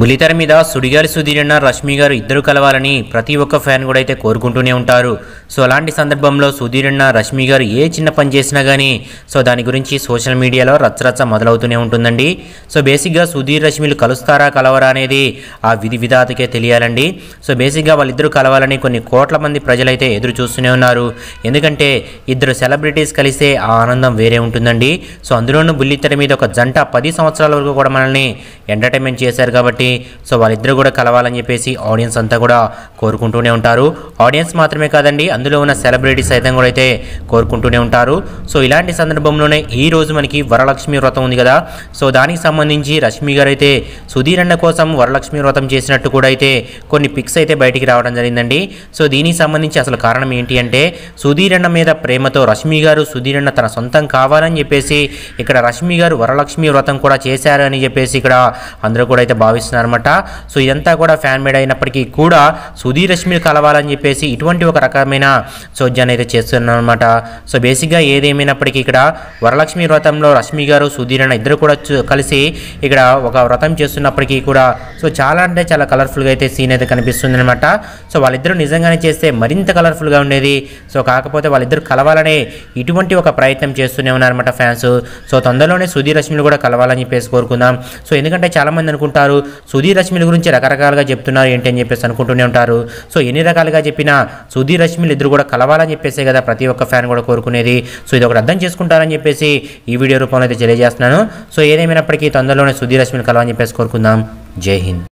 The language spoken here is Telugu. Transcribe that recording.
బులితెర మీద సుడిగారి సుధీరన్న రష్మి గారు ఇద్దరు కలవాలని ప్రతి ఒక్క ఫ్యాన్ కూడా అయితే కోరుకుంటూనే ఉంటారు సో అలాంటి సందర్భంలో సుధీరన్న రష్మి గారు ఏ చిన్న పని చేసినా కానీ సో దాని గురించి సోషల్ మీడియాలో రచ్చరచ్చ మొదలవుతూనే ఉంటుందండి సో బేసిక్గా సుధీర్ రష్మిలు కలుస్తారా కలవరా అనేది ఆ విధి విధాతకే తెలియాలండి సో బేసిక్గా వాళ్ళిద్దరూ కలవాలని కొన్ని కోట్ల మంది ప్రజలైతే ఎదురు చూస్తూనే ఉన్నారు ఎందుకంటే ఇద్దరు సెలబ్రిటీస్ కలిస్తే ఆ ఆనందం వేరే ఉంటుందండి సో అందులోనూ బుల్లితెర మీద ఒక జంట పది సంవత్సరాల వరకు కూడా మనల్ని ఎంటర్టైన్మెంట్ చేశారు కాబట్టి కాబట్టి సో వాళ్ళిద్దరూ కూడా కలవాలని చెప్పేసి ఆడియన్స్ అంతా కూడా కోరుకుంటూనే ఉంటారు ఆడియన్స్ మాత్రమే కాదండి అందులో ఉన్న సెలబ్రిటీస్ అయితే కూడా అయితే కోరుకుంటూనే ఉంటారు సో ఇలాంటి సందర్భంలోనే ఈ రోజు మనకి వరలక్ష్మి వ్రతం ఉంది కదా సో దానికి సంబంధించి రష్మి గారు అయితే సుధీర్ అన్న కోసం వరలక్ష్మి వ్రతం చేసినట్టు కూడా అయితే కొన్ని పిక్స్ అయితే బయటికి రావడం జరిగిందండి సో దీనికి సంబంధించి అసలు కారణం ఏంటి అంటే సుధీర్ అన్న మీద ప్రేమతో రష్మి గారు సుధీర్ అన్న తన సొంతం కావాలని చెప్పేసి ఇక్కడ రష్మి గారు వరలక్ష్మి వ్రతం కూడా చేశారు అని చెప్పేసి ఇక్కడ అందరూ కూడా అయితే భావిస్తున్నారు అనమాట సో ఇదంతా కూడా ఫ్యాన్ మేడ్ అయినప్పటికీ కూడా సుధీర్ రష్మిని కలవాలని చెప్పేసి ఇటువంటి ఒక రకమైన చోద్యాన్ని అయితే చేస్తున్నారనమాట సో బేసిక్గా ఏదేమైనప్పటికీ ఇక్కడ వరలక్ష్మి వ్రతంలో రష్మి గారు సుధీర్ అన్న ఇద్దరు కూడా కలిసి ఇక్కడ ఒక వ్రతం చేస్తున్నప్పటికీ కూడా సో చాలా అంటే చాలా కలర్ఫుల్గా అయితే సీన్ అయితే కనిపిస్తుంది అనమాట సో వాళ్ళిద్దరూ నిజంగానే చేస్తే మరింత కలర్ఫుల్గా ఉండేది సో కాకపోతే వాళ్ళిద్దరు కలవాలనే ఇటువంటి ఒక ప్రయత్నం చేస్తూనే ఉన్నారనమాట ఫ్యాన్స్ సో తొందరలోనే సుధీర్ రష్మిని కూడా కలవాలని చెప్పేసి కోరుకుందాం సో ఎందుకంటే చాలామంది అనుకుంటారు సుధీర్ రశ్మిల గురించి రకరకాలుగా చెప్తున్నారు ఏంటి అని చెప్పేసి అనుకుంటూనే ఉంటారు సో ఎన్ని రకాలుగా చెప్పినా సుధీర్ రష్మిలు ఇద్దరు కూడా కలవాలని చెప్పేసే కదా ప్రతి ఒక్క ఫ్యాన్ కూడా కోరుకునేది సో ఇది ఒకటి అర్థం చేసుకుంటారని చెప్పేసి ఈ వీడియో రూపంలో అయితే తెలియజేస్తున్నాను సో ఏదేమైనప్పటికీ తొందరలోనే సుధీర్ రష్మిలు కలవాలని చెప్పేసి కోరుకుందాం జై హింద్